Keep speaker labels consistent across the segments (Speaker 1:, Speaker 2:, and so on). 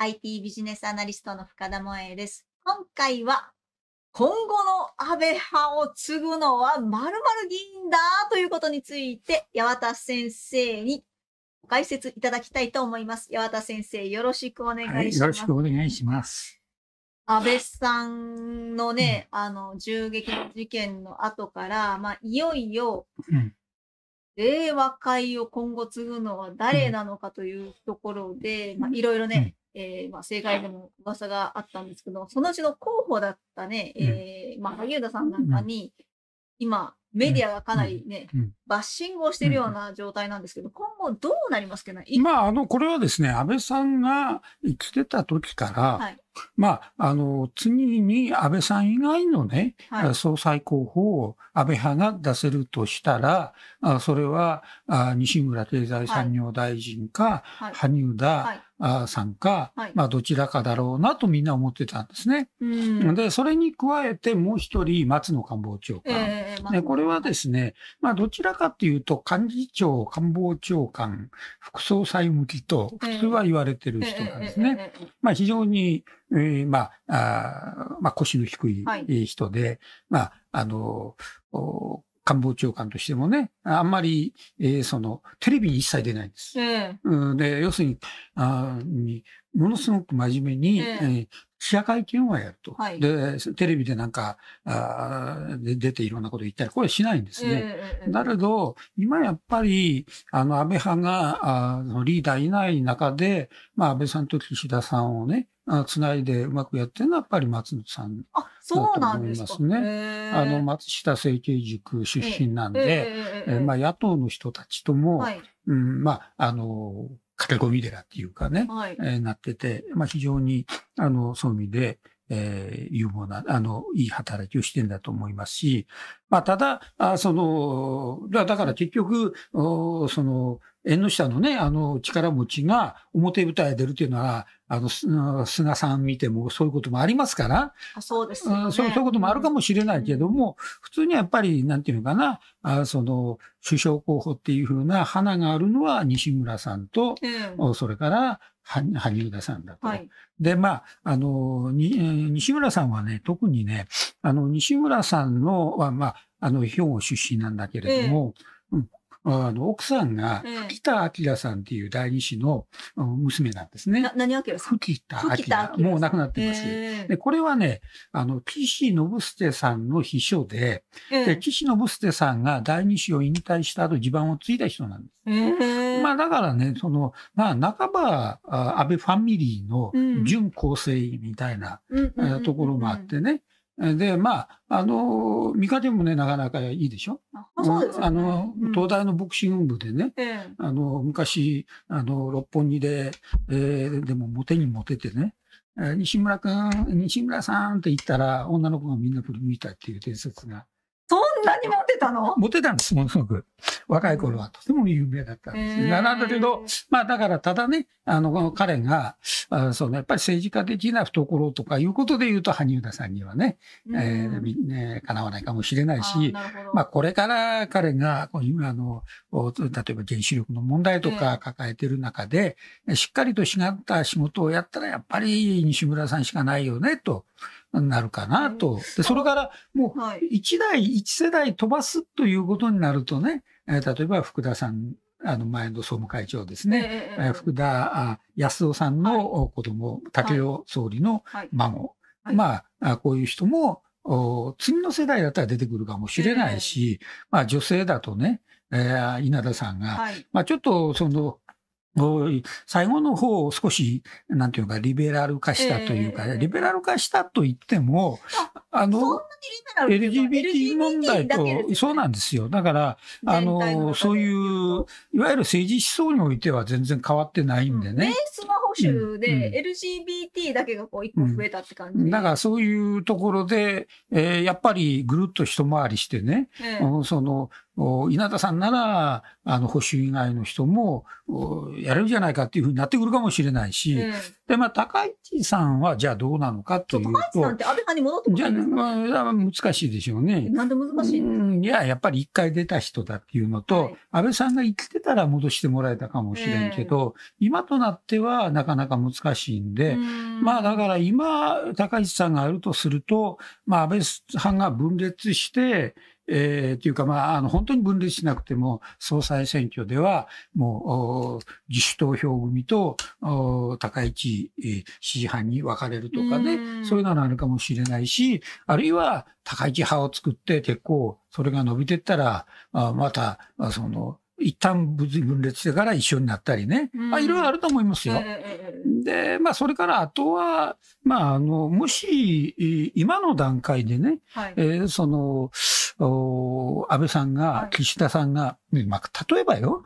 Speaker 1: IT ビジネスアナリストの深田萌です。今回は今後の安倍派を継ぐのは〇〇議員だということについて八幡先生に解説いただきたいと思います。八幡先生、よろしくお願いします。はい、よろしくお願
Speaker 2: いします。
Speaker 1: 安倍さんのね、うん、あの、銃撃事件の後から、まあ、いよいよ、うん令和会を今後継ぐのは誰なのかというところで、うん、まあ、いろいろね、えー、まあ、政界でも噂があったんですけど、そのうちの候補だったね、えー、まあ、萩生田さんなんかに、今、メディアがかなりね、バッシングをしているような状態なんですけど、今後どうなりますけど、ね、ま
Speaker 2: あ、あの、これはですね、安倍さんが生きてた時から、はい、まあ、あの、次に安倍さん以外のね、はい、総裁候補を安倍派が出せるとしたら、あそれはあ西村経済産業大臣か、はい、羽生田、はさんか、はい、まあ、どちらかだろうなとみんな思ってたんですね。で、それに加えてもう一人、松野官房長官、えー、これはですね、まあ、どちらかというと、幹事長、官房長官、副総裁向きと普通は言われてる人なんですね。まあ非常に、えー、まあ、あまあ腰の低い人で、はい、まあ、あの、官房長官としてもね、あんまり、えー、その、テレビに一切出ないんです。えー、で、要するにあ、にものすごく真面目に、えー、記者会見はやると。はい、で、テレビでなんか、あ出ていろんなこと言ったり、これしないんですね。えー、だど、今やっぱり、あの、安倍派が、あのリーダーいない中で、まあ、安倍さんと岸田さんをね、つないでうまくやってるのはやっぱり松野さんだと思いますね。あの、松下政経塾出身なんで、えまあ、野党の人たちとも、はい、うん、まあ、あの、駆け込み寺っていうかね、はい、えー、なってて、まあ、非常に、あの、そういう意味で、えー、有望な、あの、いい働きをしてんだと思いますし、まあ、ただ、あその、だから結局、おその、縁の下のね、あの、力持ちが表舞台で出るというのは、あの、菅さん見てもそういうこともありますから、
Speaker 1: あそうですね、ね、うん、そう。そういうこともあ
Speaker 2: るかもしれないけども、うん、普通にはやっぱり、なんていうのかな、あその、首相候補っていうふうな花があるのは西村さんと、うん、それからは、羽生田さんだと。はい、で、まあ、あの、西村さんはね、特にね、あの、西村さんのは、まあ、あの、兵庫出身なんだけれども、えーうん、あの、奥さんが、吹田明さんっていう第二子の娘なんですね。な、何明さん吹田明。もう亡くなってます。で、これはね、あの、岸信介さんの秘書で、で岸信介さんが第二子を引退した後、地盤を継いだ人なんです。まあ、だからね、その、まあ、半ば、安倍ファミリーの準構成みたいなところもあってね、うんうんうんうんで、まあ、あの、日でもね、なかなかいいでしょ。あ、うね、あの、東大のボクシング部でね、うん、あの、昔、あの、六本木で、えー、でもモテにモテてね、西村くん、西村さんって言ったら、女の子がみんな振り向いたっていう伝説がなにモテたのモテたんです、ものすごく。若い頃はとても有名だったんです。なんだけど、まあだからただね、あの、彼が、あそのやっぱり政治家的な懐とかいうことで言うと、羽生田さんにはね、えー、ね、叶わないかもしれないし、まあこれから彼が、今の、例えば原子力の問題とか抱えてる中で、しっかりとしった仕事をやったら、やっぱり西村さんしかないよね、と。なるかなと。で、それからもう1代、1世代飛ばすということになるとね、例えば福田さん、あの前の総務会長ですね、えー、福田康夫さんの子供、はい、雄総理の孫、はいはい、まあ、こういう人も次の世代だったら出てくるかもしれないし、えー、まあ女性だとね、えー、稲田さんが、まあちょっとその最後の方を少し、なんていうか、リベラル化したというか、えー、リベラル化したと言っても、あの、LGBT 問題と、ね、そうなんですよ。だから、あの、そういう、いわゆる政治思想においては全然変わってないんでね。うん、
Speaker 1: スマホ州で LGBT だけがこう一個増えたって感じ、うん、
Speaker 2: だからそういうところで、えー、やっぱりぐるっと一回りしてね、えー、その、稲田さんなら、あの、保守以外の人も、やれるじゃないかっていうふうになってくるかもしれないし、うん、で、まあ、高市さんは、じゃあどうなのかというと。高市さんって安倍派に戻ってじゃ、まあ、難しいでしょうね。なんで難しいんいや、やっぱり一回出た人だっていうのと、はい、安倍さんが生きてたら戻してもらえたかもしれんけど、今となってはなかなか難しいんで、ん、まあ、だから今、高市さんがあるとすると、まあ、安倍派が分裂して、えー、というか、まあ、あの、本当に分裂しなくても、総裁選挙では、もう、自主投票組と、高市、えー、支持派に分かれるとかね、そういうのはあるかもしれないし、あるいは、高市派を作って、結構、それが伸びてったら、あまた、その、一旦分裂してから一緒になったりね、まあいろいろあると思いますよ。
Speaker 1: えー、で、
Speaker 2: まあ、それからあとは、まあ、あの、もし、今の段階でね、はい、えー、その、安倍さんが、岸田さんが、はい、まあ、例えばよ、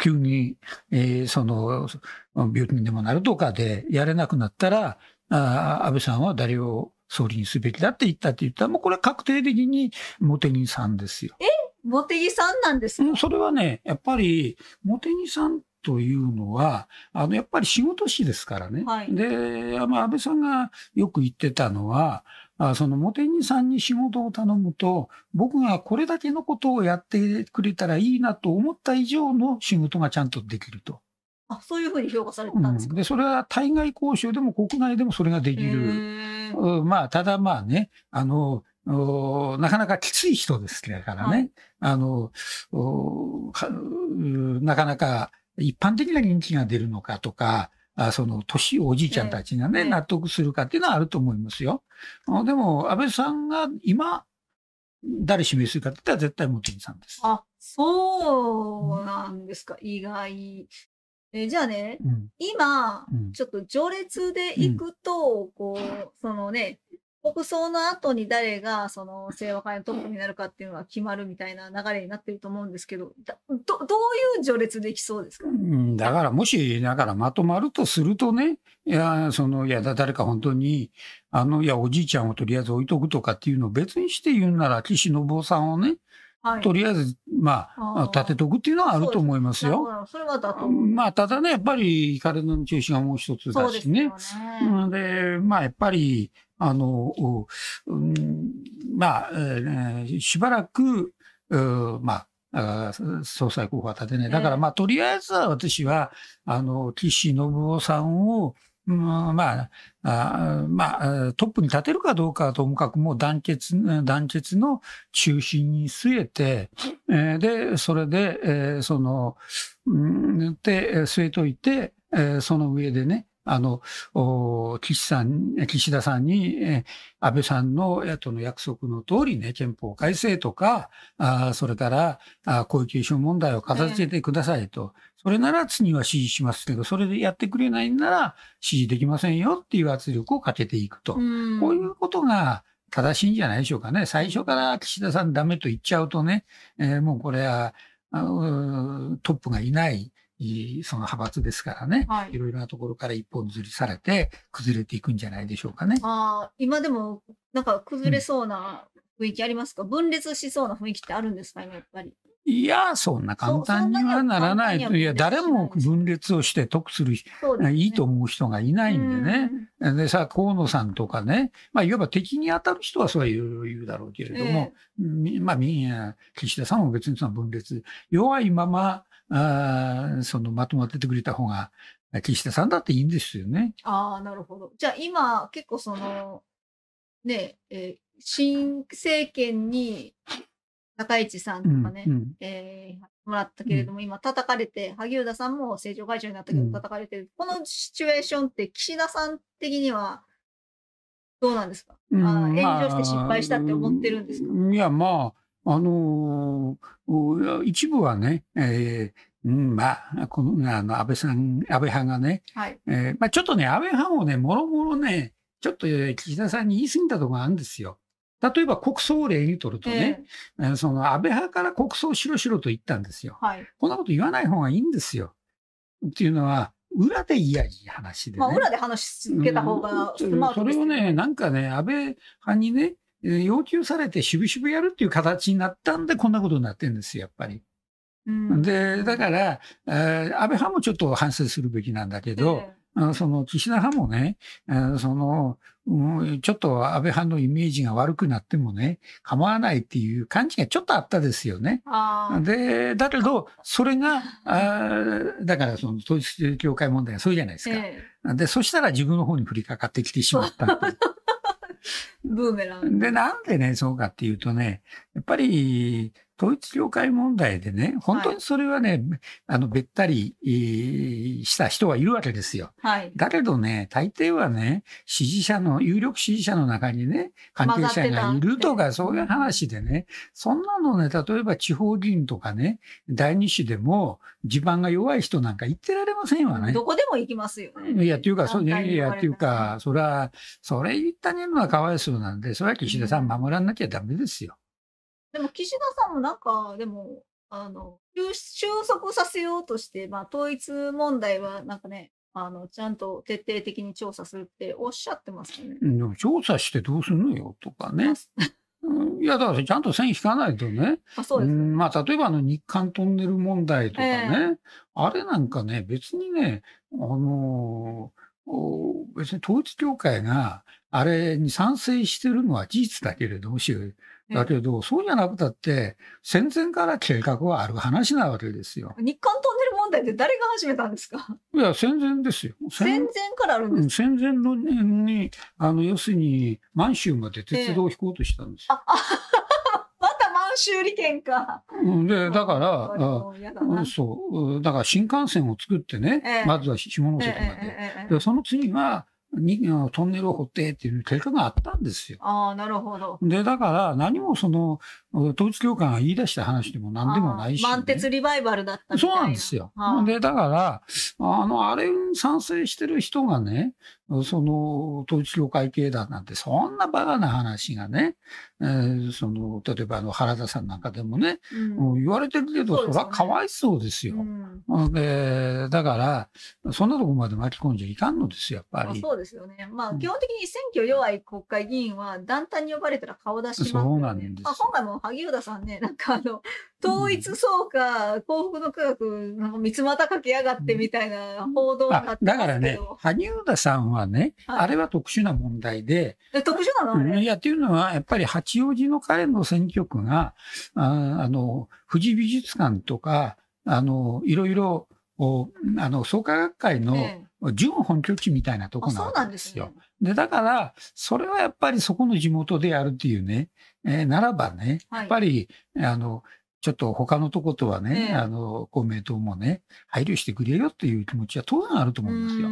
Speaker 2: 急に、えー、その、病気にでもなるとかでやれなくなったら、あ安倍さんは誰を総理にすべきだって言ったって言ったら、もうこれは確定的に茂木さんですよ。え茂木さんなんですそれはね、やっぱり茂木さんというのは、あの、やっぱり仕事師ですからね。はい、で、まあ、安倍さんがよく言ってたのは、あその茂木さんに仕事を頼むと、僕がこれだけのことをやってくれたらいいなと思った以上の仕事がちゃんとできると。
Speaker 1: あそういうふうに評価されてたんですか、うん、
Speaker 2: で、それは対外交渉でも国内でもそれができる。まあ、ただまあね、あの、なかなかきつい人ですからね、はい、あの、なかなか一般的な人気が出るのかとか、あその、年、おじいちゃんたちがね、納得するかっていうのはあると思いますよ。でも、安倍さんが今、誰指名するかって言ったら絶対茂木さんで
Speaker 1: す。あ、そうなんですか、うん、意外。えじゃあね、うん、今、ちょっと序列で行くと、こう、そのね、国葬の後に誰がその清和会のトップになるかっていうのは決まるみたいな流れになってると思うんですけど、どどういう序列できそうですか、う
Speaker 2: ん、だからもし、だからまとまるとするとね、いや、その、いや、誰か本当に、あの、いや、おじいちゃんをとりあえず置いとくとかっていうのを別にして言うなら、岸信夫さんをね、はい、とりあえず、まあ、立てとくっていうのはあると思いますよ。まあ、ただね、やっぱり、彼の中心がもう一つだしね。で、ね、まあ、やっぱり、あの、うん、まあ、えー、しばらく、まあ、総裁候補は立てない。だから、まあ、とりあえずは私は、あの、岸信夫さんを、うん、まあ、あまあ、トップに立てるかどうかはともかくもう団結、団結の中心に据えて、えー、で、それで、えー、その、うん、で、据えといて、えー、その上でね、あの、岸さん、岸田さんに、え安倍さんの野党の約束の通りね、憲法改正とか、あそれからあ、高級賞問題を片付けてくださいと。えーそれなら次は支持しますけど、それでやってくれないなら支持できませんよっていう圧力をかけていくと。うこういうことが正しいんじゃないでしょうかね。最初から岸田さんダメと言っちゃうとね、えー、もうこれは、トップがいない、いい、その派閥ですからね、はい、いろいろなところから一本ずりされて崩れていくんじゃないでしょうかね。
Speaker 1: あ今でもなんか崩れそうな雰囲気ありますか、うん、分裂しそうな雰囲気ってあるんですか今やっぱり。
Speaker 2: いや、そんな簡単にはならない。いや、誰も分裂をして得する、ね、いいと思う人がいないんでね。でさ、河野さんとかね、まあ、いわば敵に当たる人はそういろいろ言うだろうけれども、えー、まあ、岸田さんも別にその分裂、弱いまま、あそのまとまっててくれた方が、岸田さんだっていいんですよね。
Speaker 1: ああ、なるほど。じゃあ今、結構その、ね、えー、新政権に高市さんとかね、うんうん、えー、もらったけれども、今叩かれて、萩生田さんも政調会長になったけど叩かれてる、うん、このシチュエーションって岸田さん的にはどうなんですか、う
Speaker 2: ん、まあ、炎上して失敗したって思ってるんですか、うんいや、まあ、あのー、一部はね、えーうん、まあ、この、あの、安倍さん、安倍派がね、はい、えー、まあ、ちょっとね、安倍派もね、もろもろね、ちょっと岸田さんに言い過ぎたとこがあるんですよ。例えば国葬をにとるとね、えー、その安倍派から国葬しろしろと言ったんですよ、はい。こんなこと言わない方がいいんですよ。っていうのは、裏でいやいい話で、ね、まあ、裏で話し続けた方が、うん、それをね、なんかね、安倍派にね、要求されてしぶしぶやるっていう形になったんで、こんなことになってるんですよ、やっぱり。で、だから、安倍派もちょっと反省するべきなんだけど、その岸田派もね、その、ちょっと安倍派のイメージが悪くなってもね、構わないっていう感じがちょっとあったですよね。で、だけど、それが、あだからその統一教会問題がそうじゃないですか。で、そしたら自分の方に降りかかってきてしまったっ。
Speaker 1: ブーメラン。で、
Speaker 2: なんでね、そうかっていうとね、やっぱり、統一教会問題でね、本当にそれはね、はい、あの、べったり、した人はいるわけですよ。はい。だけどね、大抵はね、支持者の、有力支持者の中にね、関係者がいるとか、そういう話でね、そんなのね、例えば地方議員とかね、第二子でも、地盤が弱い人なんか言ってられませんわね。ど
Speaker 1: こでも行きますよ、
Speaker 2: ね。いや、というか、そうね、いや、というか、それは、それ言ったねのはかわいそうなんで、それは岸田さん守らなきゃダメですよ。うん
Speaker 1: でも岸田さんもなんか、でも、あの、収束させようとして、まあ、統一問題はなんかね、あの、ちゃんと徹底的に調査するっておっしゃってますよね。
Speaker 2: でも調査してどうすんのよとかね。いや、だからちゃんと線引かないとね。あそうです、ね、まあ、例えばあの日韓トンネル問題とかね、えー、あれなんかね、別にね、あのー、別に統一教会があれに賛成してるのは事実だけれども、だけど、そうじゃなくたって、戦前から計画はある話なわけですよ。
Speaker 1: 日韓トンネル問題って誰が始めたんですか
Speaker 2: いや、戦前ですよ。戦前からあるんです戦前のに、あの、要するに、満州まで鉄道を引こうとしたんですよ。えー
Speaker 1: 修理券か。
Speaker 2: で、だから、そう、だから新幹線を作ってね、えー、まずは下関まで。
Speaker 1: えー、で
Speaker 2: その次は、にトンネルを掘ってっていう計画があったんですよ。
Speaker 1: ああ、なるほど。
Speaker 2: で、だから何もその、統一教会が言い出した話でも何でもないし、ね、満
Speaker 1: 鉄リバイバルだった
Speaker 2: そうなんですよ。で、だから、あの、あれに賛成してる人がね、その統一教会系だなんて、そんなバカな話がね、えー、その、例えばあの原田さんなんかでもね、うん、言われてるけど、そ,、れはかわいそうですよ、うんで。だから、そんなとこまで巻き込んじゃいかんのですよ、やっぱり。そ
Speaker 1: うですよね。まあ、基本的に選挙弱い国会議員は、団体に呼ばれたら顔出します、ね、そうなんです。まあ、今回も萩生田さんね、なんかあの、統一総か、幸福の科学、なんか三かけやがってみたいな報道があった、うん
Speaker 2: まあ、だからね、萩生田さんははね、はい、あれは特殊な問題で。
Speaker 1: え、特殊なの、
Speaker 2: ね、いや、というのは、やっぱり八王子の彼の選挙区が、ああの、富士美術館とか、あの、いろいろ、あの、創価学会の、純準本拠地みたいなとこなんですよ。で、ね、だから、それはやっぱりそこの地元でやるっていうね、えー、ならばね、やっぱり、あの、ちょっと他のとことはね、あの、公明党もね、配慮してくれよという気持ちは当然あると思うんですよ。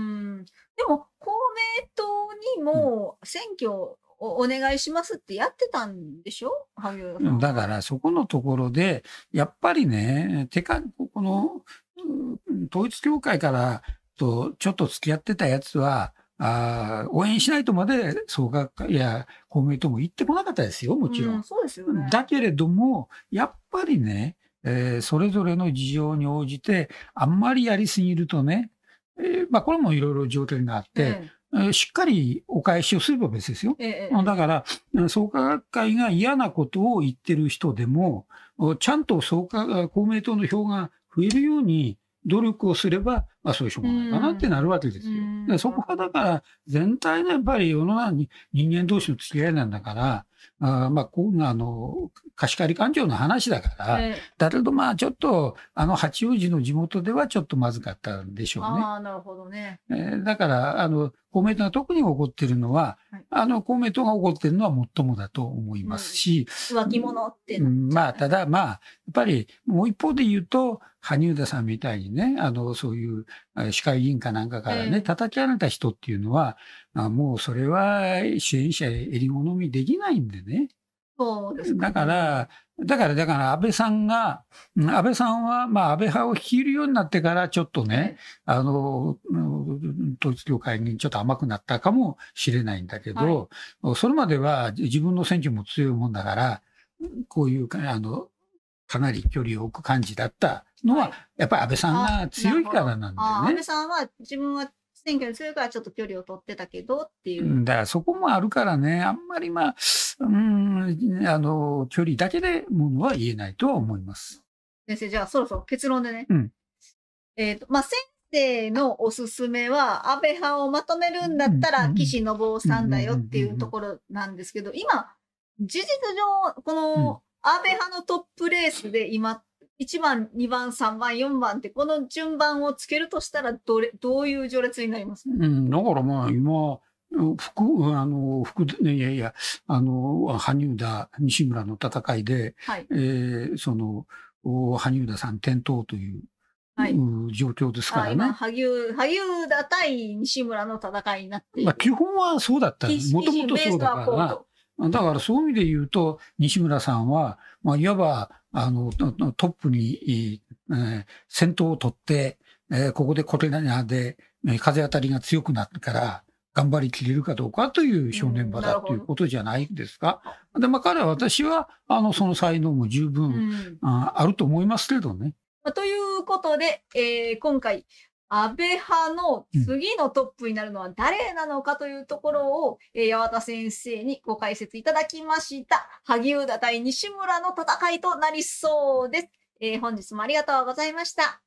Speaker 1: でも、公明党にも選挙をお願いしますってやってたんでしょ、うん、
Speaker 2: だから、そこのところで、やっぱりね、てか、この、統一教会からとちょっと付き合ってたやつは、あ応援しないとまで総学会や公明党も言ってこなかったですよ、もちろん。うん、そうですよね。だけれども、やっぱりね、えー、それぞれの事情に応じて、あんまりやりすぎるとね、えー、まあこれもいろいろ条件があって、えー、しっかりお返しをすれば別ですよ。えー、だから、創価学会が嫌なことを言ってる人でも、ちゃんと創価、公明党の票が増えるように努力をすれば、まあそういうしょうがないかなってなるわけですよ。そこはだから全体のやっぱり世の中に人間同士の付き合いなんだから、あまあ、こうあの貸し借り勘定の話だから、はい、だけどまあちょっとあの八王子の地元ではちょっとまずかったんでしょうね。あ
Speaker 1: なるほどね、えー、
Speaker 2: だからあの公明党が特に怒ってるのは、はい、あの公明党が怒ってるのはもっともだと思いますし、うん、浮気者って、うん、まあただまあやっぱりもう一方で言うと羽生田さんみたいにねあのそういう市会議員かなんかからね、えー、叩き上げた人っていうのはあもうそれは支援者えり好みできないんでね。
Speaker 1: そうですかだか
Speaker 2: ら、だから、だから、安倍さんが、安倍さんは、まあ、安倍派を率いるようになってから、ちょっとね、あの、統一教会にちょっと甘くなったかもしれないんだけど、はい、それまでは自分の選挙も強いもんだから、こういう、あの、かなり距離を置く感じだったのは、はい、やっぱり安倍さんが強いからなんだよね。安倍
Speaker 1: さんは自分は選挙にするからちょっと距離を取ってたけどっていう。だ
Speaker 2: からそこもあるからね、あんまりまあ、うん、あの、距離だけでものは言えないとは思います。
Speaker 1: 先生、じゃあそろそろ結論でね。うん、えっ、ー、と、まあ、先生のおすすめは、安倍派をまとめるんだったら、岸信夫さんだよっていうところなんですけど、今、事実上、この安倍派のトップレースで今1番、2番、3番、4番って、この順番をつけるとしたら、どれ、どういう序列になります、う
Speaker 2: ん、だからまあ、今、福、あの、福、いやいや、あの、羽生田、西村の戦いで、はい、えー、その、羽生田さん転倒という、はい、状況ですからね。
Speaker 1: 萩生、羽生田対西村の戦いにな
Speaker 2: ってまあ、基本はそうだった。もともとそうだから。だからそういう意味で言うと、西村さんは、まあ、いわば、あの、トップに、えー、先頭を取って、えー、ここでこれアで、風当たりが強くなってから、頑張りきれるかどうかという正念場だということじゃないですか。うん、で、まあ、彼は私は、あの、その才能も十分、うん、ああると思いますけどね。
Speaker 1: ということで、えー、今回、安倍派の次のトップになるのは誰なのかというところを、うん、え八幡先生にご解説いただきました。萩生田対西村の戦いとなりそうです。えー、本日もありがとうございました。